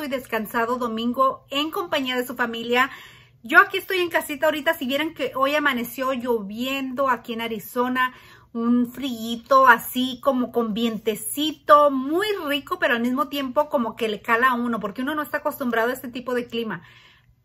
y descansado domingo en compañía de su familia. Yo aquí estoy en casita ahorita, si vieran que hoy amaneció lloviendo aquí en Arizona, un frillito así como con vientecito, muy rico, pero al mismo tiempo como que le cala a uno, porque uno no está acostumbrado a este tipo de clima.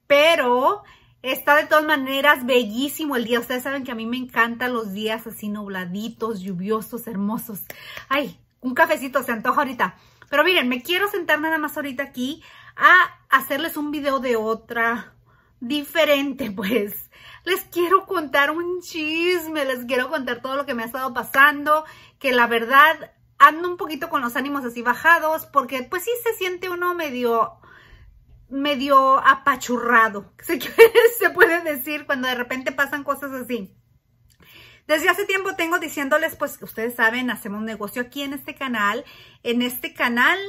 Pero Está de todas maneras bellísimo el día. Ustedes saben que a mí me encantan los días así nubladitos, lluviosos, hermosos. Ay, un cafecito se antoja ahorita. Pero miren, me quiero sentar nada más ahorita aquí a hacerles un video de otra diferente, pues. Les quiero contar un chisme, les quiero contar todo lo que me ha estado pasando, que la verdad ando un poquito con los ánimos así bajados, porque pues sí se siente uno medio medio apachurrado, se, puede decir cuando de repente pasan cosas así. Desde hace tiempo tengo diciéndoles, pues ustedes saben, hacemos un negocio aquí en este canal. En este canal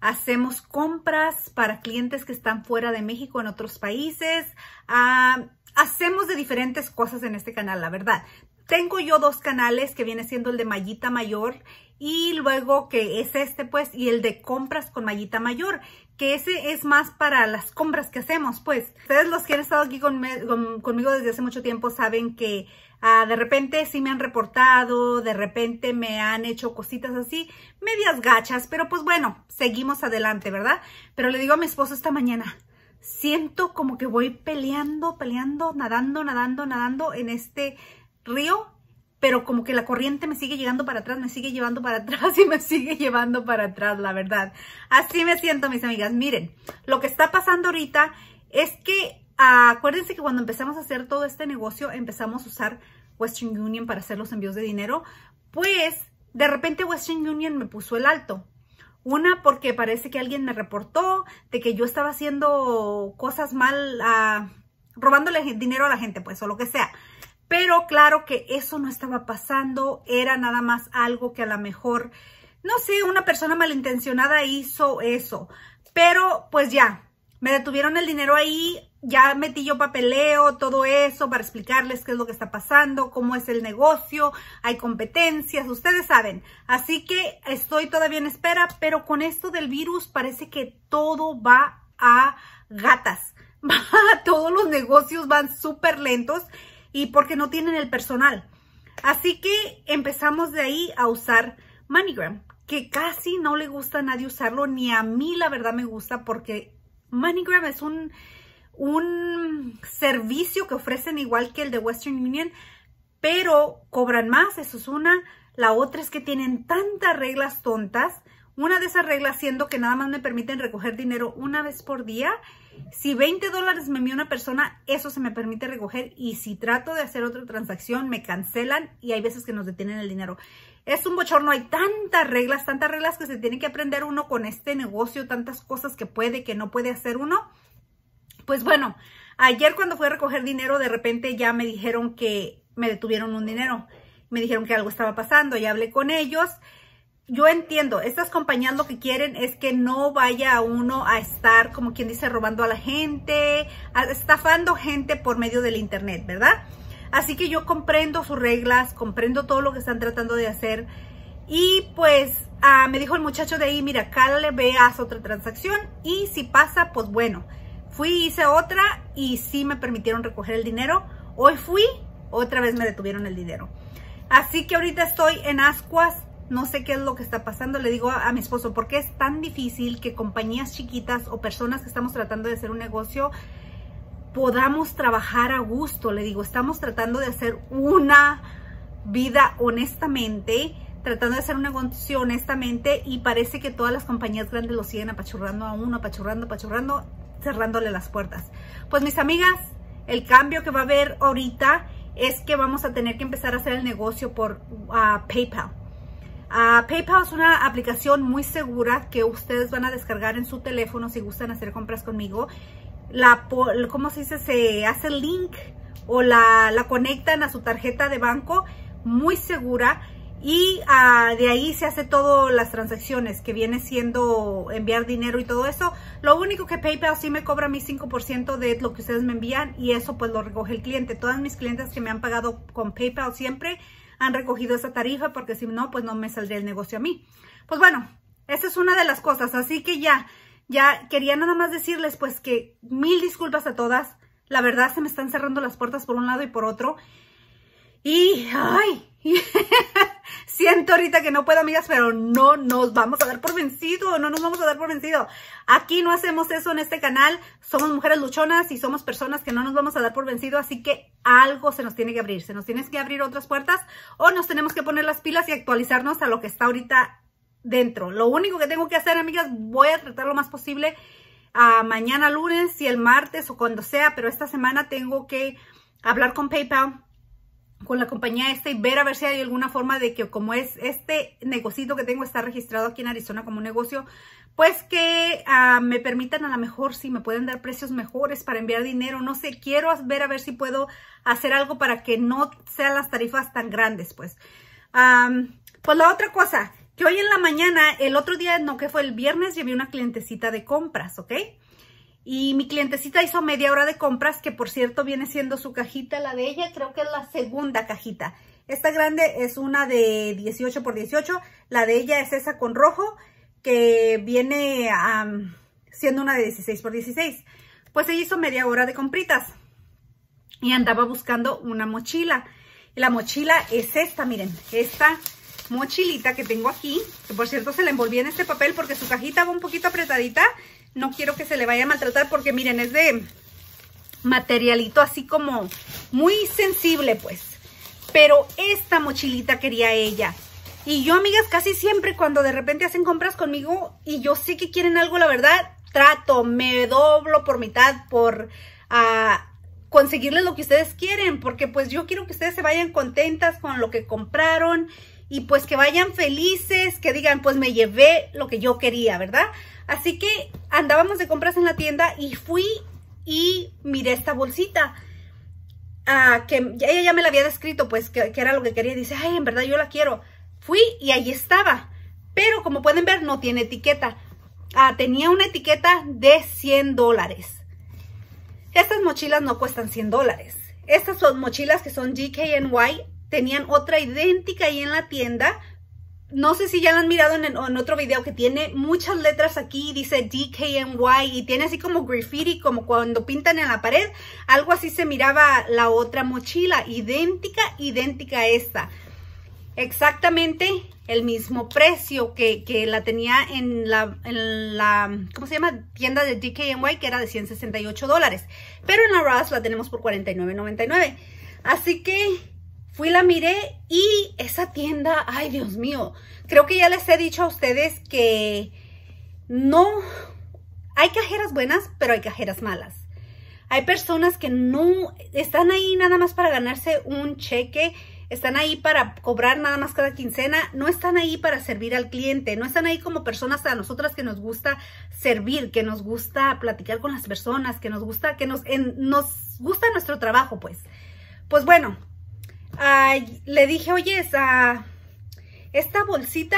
hacemos compras para clientes que están fuera de México, en otros países. Ah, hacemos de diferentes cosas en este canal, la verdad. Tengo yo dos canales que viene siendo el de Mallita Mayor y luego que es este pues y el de compras con Mallita Mayor que ese es más para las compras que hacemos, pues. Ustedes los que han estado aquí conmigo desde hace mucho tiempo saben que ah, de repente sí me han reportado, de repente me han hecho cositas así, medias gachas, pero pues bueno, seguimos adelante, ¿verdad? Pero le digo a mi esposo esta mañana, siento como que voy peleando, peleando, nadando, nadando, nadando en este río pero como que la corriente me sigue llegando para atrás, me sigue llevando para atrás y me sigue llevando para atrás, la verdad. Así me siento, mis amigas. Miren, lo que está pasando ahorita es que ah, acuérdense que cuando empezamos a hacer todo este negocio, empezamos a usar Western Union para hacer los envíos de dinero, pues de repente Western Union me puso el alto. Una porque parece que alguien me reportó de que yo estaba haciendo cosas mal, ah, robándole dinero a la gente, pues, o lo que sea. Pero claro que eso no estaba pasando, era nada más algo que a lo mejor, no sé, una persona malintencionada hizo eso. Pero pues ya, me detuvieron el dinero ahí, ya metí yo papeleo, todo eso, para explicarles qué es lo que está pasando, cómo es el negocio, hay competencias, ustedes saben. Así que estoy todavía en espera, pero con esto del virus parece que todo va a gatas. Todos los negocios van súper lentos y porque no tienen el personal. Así que empezamos de ahí a usar MoneyGram, que casi no le gusta a nadie usarlo, ni a mí la verdad me gusta porque MoneyGram es un, un servicio que ofrecen igual que el de Western Union, pero cobran más, eso es una. La otra es que tienen tantas reglas tontas, una de esas reglas siendo que nada más me permiten recoger dinero una vez por día si 20 dólares me envía una persona, eso se me permite recoger y si trato de hacer otra transacción, me cancelan y hay veces que nos detienen el dinero. Es un bochorno, hay tantas reglas, tantas reglas que se tiene que aprender uno con este negocio, tantas cosas que puede, que no puede hacer uno. Pues bueno, ayer cuando fui a recoger dinero, de repente ya me dijeron que me detuvieron un dinero. Me dijeron que algo estaba pasando, ya hablé con ellos yo entiendo, estas compañías lo que quieren es que no vaya uno a estar, como quien dice, robando a la gente, estafando gente por medio del internet, ¿verdad? Así que yo comprendo sus reglas, comprendo todo lo que están tratando de hacer. Y pues ah, me dijo el muchacho de ahí, mira, cálale, veas otra transacción y si pasa, pues bueno. Fui, hice otra y sí me permitieron recoger el dinero. Hoy fui, otra vez me detuvieron el dinero. Así que ahorita estoy en ascuas no sé qué es lo que está pasando. Le digo a, mi esposo, ¿por qué es tan difícil que compañías chiquitas o personas que estamos tratando de hacer un negocio podamos trabajar a gusto? Le digo, estamos tratando de hacer una vida honestamente, tratando de hacer un negocio honestamente y parece que todas las compañías grandes lo siguen apachurrando a uno, apachurrando, apachurrando, cerrándole las puertas. Pues mis amigas, el cambio que va a haber ahorita es que vamos a tener que empezar a hacer el negocio por ah, PayPal. Ah, PayPal es una aplicación muy segura que ustedes van a descargar en su teléfono si gustan hacer compras conmigo. La, ¿Cómo se dice? Se hace el link o la, conectan a su tarjeta de banco, muy segura. Y ah, de ahí se hace todas las transacciones que viene siendo enviar dinero y todo eso. Lo único que PayPal sí me cobra mi 5% de lo que ustedes me envían y eso pues lo recoge el cliente. Todas mis clientes que me han pagado con PayPal siempre han recogido esa tarifa porque si no, pues no me saldría el negocio a mí. Pues bueno, esa es una de las cosas, así que ya, ya quería nada más decirles pues que mil disculpas a todas. La verdad se me están cerrando las puertas por un lado y por otro y, ay, siento ahorita que no puedo, amigas, pero no nos vamos a dar por vencido, no nos vamos a dar por vencido. Aquí no hacemos eso en este canal, somos mujeres luchonas y somos personas que no nos vamos a dar por vencido, así que algo se nos tiene que abrir, se nos tiene que abrir otras puertas o nos tenemos que poner las pilas y actualizarnos a lo que está ahorita dentro. Lo único que tengo que hacer, amigas, voy a tratar lo más posible a ah, mañana lunes y el martes o cuando sea, pero esta semana tengo que hablar con PayPal con la compañía esta y ver a ver si hay alguna forma de que como es este negocito que tengo está registrado aquí en Arizona como negocio, pues que ah, me permitan a lo mejor si me pueden dar precios mejores para enviar dinero, no sé, quiero ver a ver si puedo hacer algo para que no sean las tarifas tan grandes, pues. pues la otra cosa, que hoy en la mañana, el otro día, no, que fue el viernes, llevé una clientecita de compras, ¿ok? Y mi clientecita hizo media hora de compras, que por cierto viene siendo su cajita, la de ella, creo que es la segunda cajita. Esta grande es una de 18 por 18, la de ella es esa con rojo, que viene siendo una de 16 por 16. Pues ella hizo media hora de compritas y andaba buscando una mochila. Y la mochila es esta, miren, esta mochilita que tengo aquí, que por cierto se la envolví en este papel porque su cajita va un poquito apretadita, no quiero que se le vaya a maltratar porque miren, es de materialito así como muy sensible pues. Pero esta mochilita quería ella. Y yo, amigas, casi siempre cuando de repente hacen compras conmigo y yo sé que quieren algo, la verdad, trato, me doblo por mitad por ah, conseguirles lo que ustedes quieren. Porque pues yo quiero que ustedes se vayan contentas con lo que compraron y pues que vayan felices, que digan, pues me llevé lo que yo quería, ¿verdad? Así que andábamos de compras en la tienda y fui y miré esta bolsita. Ah, que ella ya me la había descrito, pues, que, era lo que quería. Dice, ay, en verdad yo la quiero. Fui y ahí estaba. Pero como pueden ver, no tiene etiqueta. Ah, tenía una etiqueta de 100 dólares. Estas mochilas no cuestan 100 dólares. Estas son mochilas que son GKNY. Tenían otra idéntica ahí en la tienda no sé si ya lo han mirado en, otro video que tiene muchas letras aquí, dice DKNY y tiene así como graffiti, como cuando pintan en la pared, algo así se miraba la otra mochila, idéntica, idéntica a esta. Exactamente el mismo precio que, que la tenía en la, en ¿cómo se llama? Tienda de DKNY que era de 168 dólares, pero en la Ross la tenemos por $49.99. Así que Fui, la miré y esa tienda, ay Dios mío, creo que ya les he dicho a ustedes que no, hay cajeras buenas, pero hay cajeras malas. Hay personas que no están ahí nada más para ganarse un cheque, están ahí para cobrar nada más cada quincena, no están ahí para servir al cliente, no están ahí como personas a nosotras que nos gusta servir, que nos gusta platicar con las personas, que nos gusta, que nos, nos gusta nuestro trabajo, pues. Pues bueno, le dije, oye, esa, esta bolsita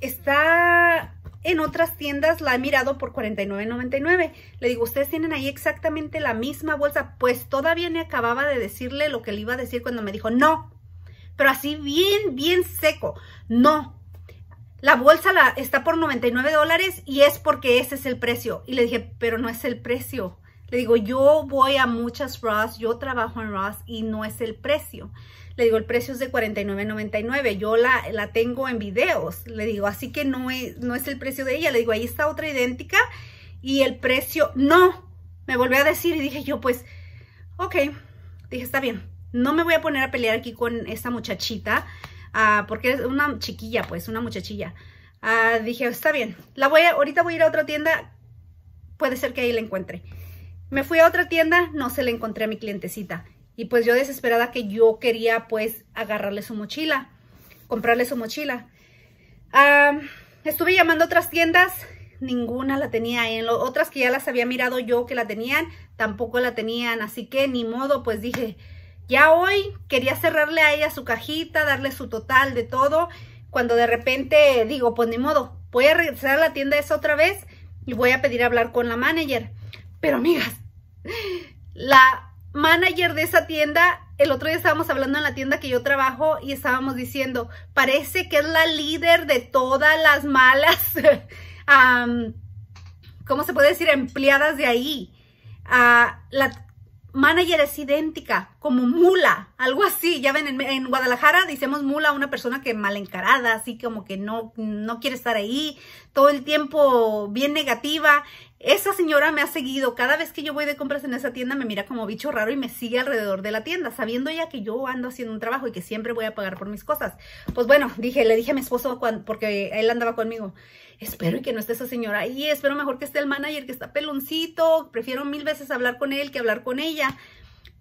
está en otras tiendas, la he mirado por $49.99. Le digo, ¿ustedes tienen ahí exactamente la misma bolsa? Pues todavía me acababa de decirle lo que le iba a decir cuando me dijo, no. Pero así bien, bien seco. No, la bolsa la, está por 99 dólares y es porque ese es el precio. Y le dije, pero no es el precio. Le digo, yo voy a muchas Ross, yo trabajo en Ross y no es el precio. Le digo, el precio es de $49.99. Yo la, tengo en videos. Le digo, así que no es, no es el precio de ella. Le digo, ahí está otra idéntica. Y el precio, no. Me volvió a decir y dije yo, pues, ok. Dije, está bien. No me voy a poner a pelear aquí con esta muchachita. Ah, porque es una chiquilla, pues, una muchachilla. Ah, dije, está bien. La voy a, ahorita voy a ir a otra tienda. Puede ser que ahí la encuentre. Me fui a otra tienda, no se la encontré a mi clientecita. Y pues yo desesperada que yo quería pues agarrarle su mochila, comprarle su mochila. estuve llamando a otras tiendas, ninguna la tenía. En ¿eh? otras que ya las había mirado yo que la tenían, tampoco la tenían. Así que ni modo, pues dije, ya hoy quería cerrarle a ella su cajita, darle su total de todo. Cuando de repente digo, pues ni modo, voy a regresar a la tienda esa otra vez y voy a pedir hablar con la manager. Pero amigas, la manager de esa tienda, el otro día estábamos hablando en la tienda que yo trabajo y estábamos diciendo, parece que es la líder de todas las malas, ¿cómo se puede decir? Empleadas de ahí. Ah, la manager es idéntica, como mula, algo así. Ya ven, en, Guadalajara decimos mula a una persona que mal encarada, así como que no, no quiere estar ahí, todo el tiempo bien negativa. Esa señora me ha seguido. Cada vez que yo voy de compras en esa tienda me mira como bicho raro y me sigue alrededor de la tienda, sabiendo ya que yo ando haciendo un trabajo y que siempre voy a pagar por mis cosas. Pues bueno, dije, le dije a mi esposo porque él andaba conmigo. Espero que no esté esa señora ahí, espero mejor que esté el manager que está peloncito. Prefiero mil veces hablar con él que hablar con ella.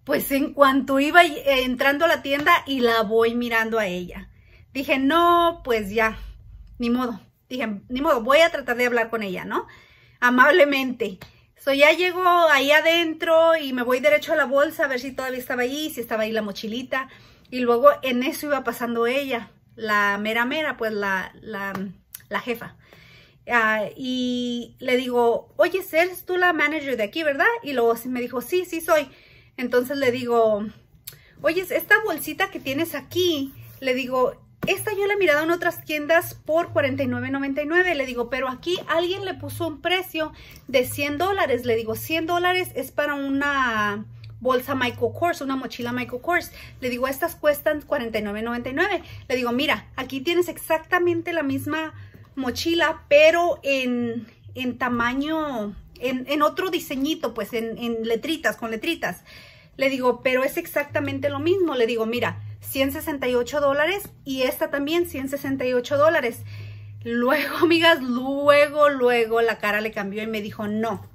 Pues en cuanto iba eh, entrando a la tienda y la voy mirando a ella. Dije, no, pues ya, ni modo. Dije, ni modo, voy a tratar de hablar con ella, ¿no? amablemente. So ya llego ahí adentro y me voy derecho a la bolsa a ver si todavía estaba ahí, si estaba ahí la mochilita. Y luego en eso iba pasando ella, la mera mera, pues la, la, la jefa. Ah, y le digo, oye, eres tú la manager de aquí, ¿verdad? Y luego me dijo, sí, sí soy. Entonces le digo, oye, esta bolsita que tienes aquí, le digo, esta yo la he mirado en otras tiendas por $49.99. Le digo, pero aquí alguien le puso un precio de 100 dólares. Le digo, 100 dólares es para una bolsa Michael Kors, una mochila Michael Kors. Le digo, estas cuestan $49.99. Le digo, mira, aquí tienes exactamente la misma mochila, pero en, en tamaño, en, otro diseñito, pues en, en letritas, con letritas. Le digo, pero es exactamente lo mismo. Le digo, mira, 168 dólares y esta también 168 dólares. Luego, amigas, luego, luego la cara le cambió y me dijo, no,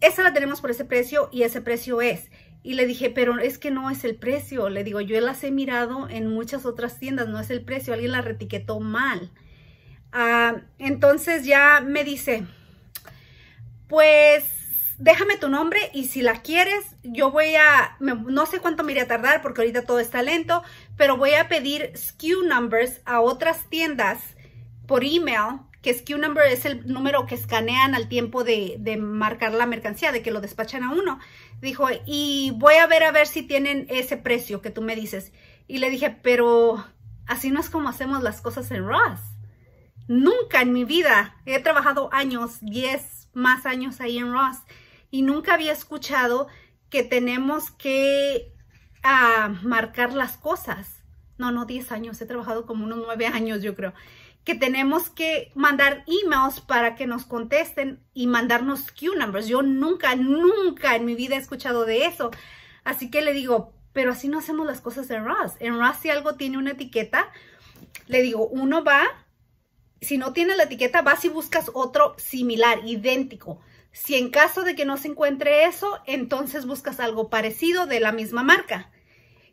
esa la tenemos por ese precio y ese precio es. Y le dije, pero es que no es el precio. Le digo, yo las he mirado en muchas otras tiendas, no es el precio, alguien la retiquetó mal. Ah, entonces ya me dice, pues déjame tu nombre y si la quieres, yo voy a, no sé cuánto me iría a tardar porque ahorita todo está lento, pero voy a pedir SKU numbers a otras tiendas por email, que SKU number es el número que escanean al tiempo de, de marcar la mercancía, de que lo despachan a uno. Dijo, y voy a ver a ver si tienen ese precio que tú me dices. Y le dije, pero así no es como hacemos las cosas en Ross. Nunca en mi vida he trabajado años, 10 más años ahí en Ross y nunca había escuchado que tenemos que ah, marcar las cosas. No, no 10 años, he trabajado como unos 9 años yo creo. Que tenemos que mandar emails para que nos contesten y mandarnos Q numbers. Yo nunca, nunca en mi vida he escuchado de eso. Así que le digo, pero así no hacemos las cosas en Ross. En Ross, si algo tiene una etiqueta, le digo, uno va, si no tiene la etiqueta, vas y buscas otro similar, idéntico. Si en caso de que no se encuentre eso, entonces buscas algo parecido de la misma marca.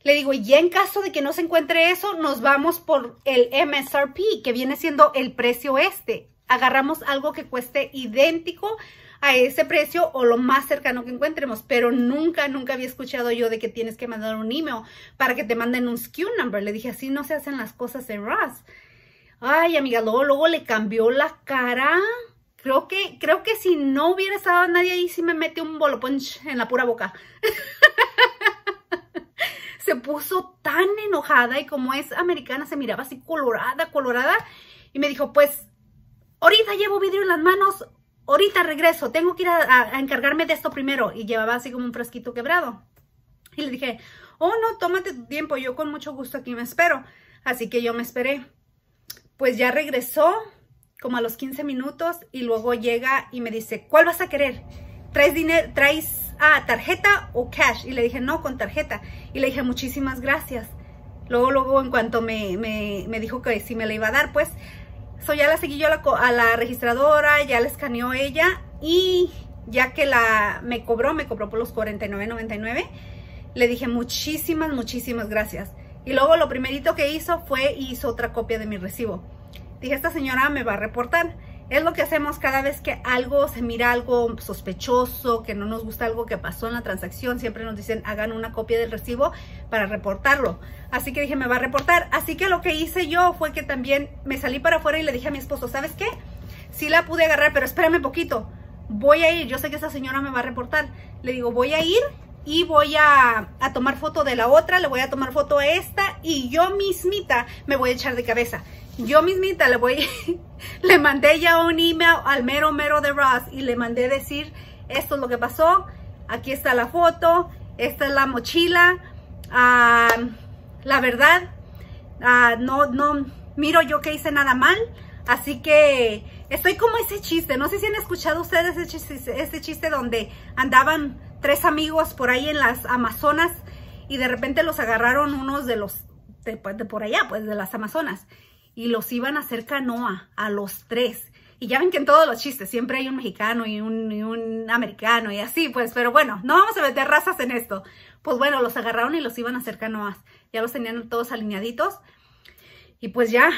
Le digo, y en caso de que no se encuentre eso, nos vamos por el MSRP, que viene siendo el precio este. Agarramos algo que cueste idéntico a ese precio o lo más cercano que encuentremos, pero nunca, nunca había escuchado yo de que tienes que mandar un email para que te manden un SKU number. Le dije, así no se hacen las cosas en Ross. Ay, amiga, luego le cambió la cara Creo que, creo que si no hubiera estado nadie ahí, si me mete un bolo punch en la pura boca. se puso tan enojada y como es americana, se miraba así colorada, colorada. Y me dijo, pues, ahorita llevo vidrio en las manos, ahorita regreso, tengo que ir a, a encargarme de esto primero. Y llevaba así como un fresquito quebrado. Y le dije, oh no, tómate tu tiempo, yo con mucho gusto aquí me espero. Así que yo me esperé. Pues ya regresó, como a los 15 minutos y luego llega y me dice, ¿cuál vas a querer? ¿Traes, dinero, traes ah, tarjeta o cash? Y le dije, no, con tarjeta. Y le dije, muchísimas gracias. Luego, luego, en cuanto me, me, dijo que si me la iba a dar, pues, soy ya la seguí yo a la, a la registradora, ya la escaneó ella y ya que la me cobró, me cobró por los 49.99, le dije muchísimas, muchísimas gracias. Y luego lo primerito que hizo fue hizo otra copia de mi recibo. Dije, esta señora me va a reportar. Es lo que hacemos cada vez que algo, se mira algo sospechoso, que no nos gusta algo que pasó en la transacción. Siempre nos dicen, hagan una copia del recibo para reportarlo. Así que dije, me va a reportar. Así que lo que hice yo fue que también me salí para afuera y le dije a mi esposo, ¿sabes qué? Sí la pude agarrar, pero espérame poquito. Voy a ir, yo sé que esta señora me va a reportar. Le digo, voy a ir y voy a, a, tomar foto de la otra, le voy a tomar foto a esta y yo mismita me voy a echar de cabeza yo mismita le voy, le mandé ya un email al mero mero de Ross y le mandé decir, esto es lo que pasó, aquí está la foto, esta es la mochila, ah, la verdad, ah, no, no, miro yo que hice nada mal, así que estoy como ese chiste, no sé si han escuchado ustedes ese chiste, donde andaban tres amigos por ahí en las Amazonas y de repente los agarraron unos de los de por allá, pues de las Amazonas y los iban a hacer canoa a los tres. Y ya ven que en todos los chistes siempre hay un mexicano y un, americano y así, pues, pero bueno, no vamos a meter razas en esto. Pues bueno, los agarraron y los iban a hacer canoas. Ya los tenían todos alineaditos. Y pues ya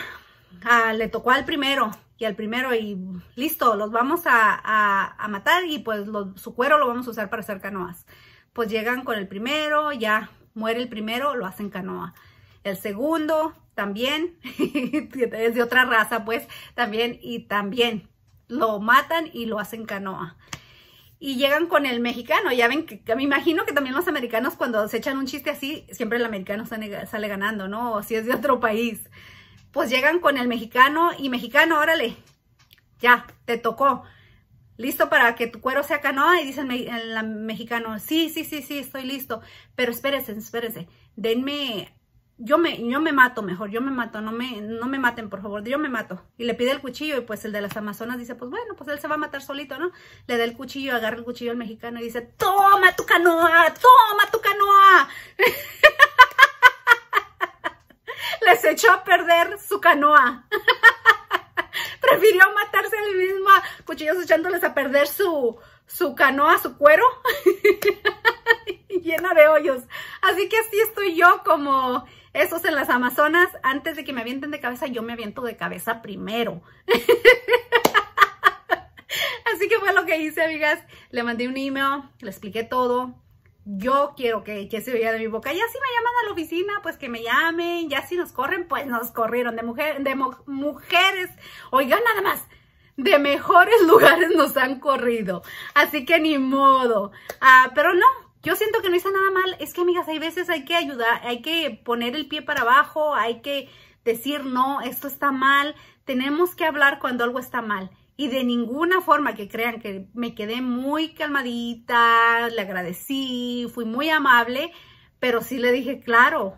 ah, le tocó al primero y al primero y listo, los vamos a, matar y pues su cuero lo vamos a usar para hacer canoas. Pues llegan con el primero, ya muere el primero, lo hacen canoa. El segundo, también, es de otra raza pues, también, y también lo matan y lo hacen canoa. Y llegan con el mexicano, ya ven, me imagino que también los americanos cuando se echan un chiste así, siempre el americano sale, ganando, ¿no? O si es de otro país. Pues llegan con el mexicano y mexicano, órale, ya, te tocó. ¿Listo para que tu cuero sea canoa? Y dice el, el mexicano, sí, sí, sí, sí, estoy listo. Pero espérense, espérense, denme yo me, yo me mato mejor, yo me mato, no me, no me maten, por favor, yo me mato. Y le pide el cuchillo y pues el de las Amazonas dice, pues bueno, pues él se va a matar solito, ¿no? Le da el cuchillo, agarra el cuchillo al mexicano y dice, toma tu canoa, toma tu canoa. Les echó a perder su canoa. Prefirió matarse el mismo cuchillo, cuchillos echándoles a perder su, su canoa, su cuero. llena de hoyos. Así que así estoy yo como esos en las Amazonas, antes de que me avienten de cabeza, yo me aviento de cabeza primero. Así que fue lo que hice, amigas. Le mandé un email, le expliqué todo. Yo quiero que, que se vea de mi boca. Ya si me llaman a la oficina, pues que me llamen. Ya si nos corren, pues nos corrieron. De, mujer, de mujeres, oigan nada más, de mejores lugares nos han corrido. Así que ni modo. Ah, pero no, yo siento que no hice nada mal. Es que, amigas, hay veces hay que ayudar, hay que poner el pie para abajo, hay que decir, no, esto está mal. Tenemos que hablar cuando algo está mal. Y de ninguna forma que crean que me quedé muy calmadita, le agradecí, fui muy amable, pero sí le dije, claro,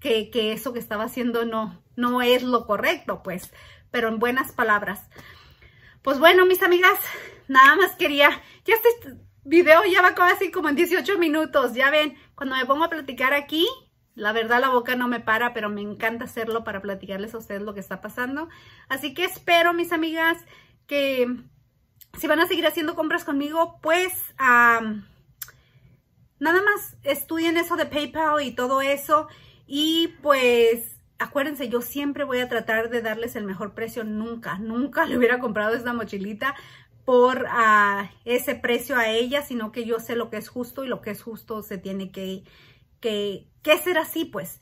que, eso que estaba haciendo no, no es lo correcto, pues, pero en buenas palabras. Pues bueno, mis amigas, nada más quería, ya estoy video ya va casi como en 18 minutos. Ya ven, cuando me pongo a platicar aquí, la verdad la boca no me para, pero me encanta hacerlo para platicarles a ustedes lo que está pasando. Así que espero, mis amigas, que si van a seguir haciendo compras conmigo, pues nada más estudien eso de PayPal y todo eso. Y pues acuérdense, yo siempre voy a tratar de darles el mejor precio. Nunca, nunca le hubiera comprado esta mochilita por ah, ese precio a ella, sino que yo sé lo que es justo y lo que es justo se tiene que, que, ser así, pues.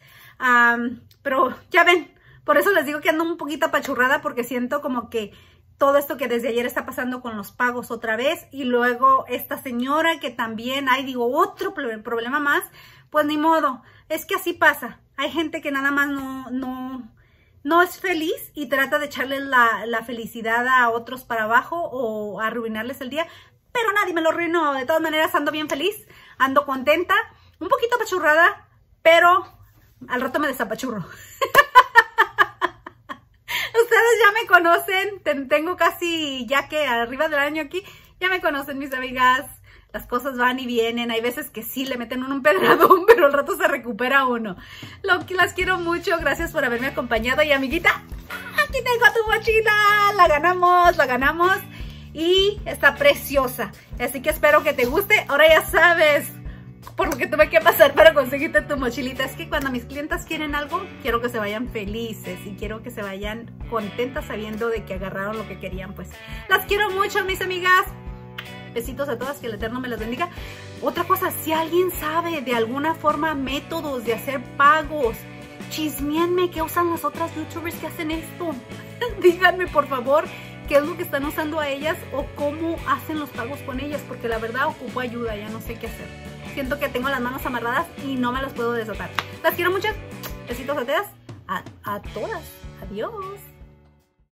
pero ya ven, por eso les digo que ando un poquito apachurrada porque siento como que todo esto que desde ayer está pasando con los pagos otra vez y luego esta señora que también hay, digo, otro problema más, pues ni modo, es que así pasa. Hay gente que nada más no, no, no es feliz y trata de echarle la, la, felicidad a otros para abajo o arruinarles el día. Pero nadie me lo arruinó. De todas maneras, ando bien feliz, ando contenta, un poquito apachurrada, pero al rato me desapachurro. Ustedes ya me conocen, tengo casi ya que arriba del año aquí, ya me conocen mis amigas las cosas van y vienen. Hay veces que sí le meten un pedradón, pero al rato se recupera uno. las quiero mucho. Gracias por haberme acompañado. Y amiguita, aquí tengo tu mochila. La ganamos, la ganamos. Y está preciosa. Así que espero que te guste. Ahora ya sabes por lo que tuve que pasar para conseguirte tu mochilita. Es que cuando mis clientas quieren algo, quiero que se vayan felices y quiero que se vayan contentas sabiendo de que agarraron lo que querían. Pues las quiero mucho, mis amigas. Besitos a todas, que el Eterno me las bendiga. Otra cosa, si alguien sabe de alguna forma métodos de hacer pagos, chismeenme qué usan las otras youtubers que hacen esto. Díganme por favor qué es lo que están usando a ellas o cómo hacen los pagos con ellas, porque la verdad ocupo ayuda, ya no sé qué hacer. Siento que tengo las manos amarradas y no me las puedo desatar. Las quiero muchas. Besitos a todas. a todas. Adiós.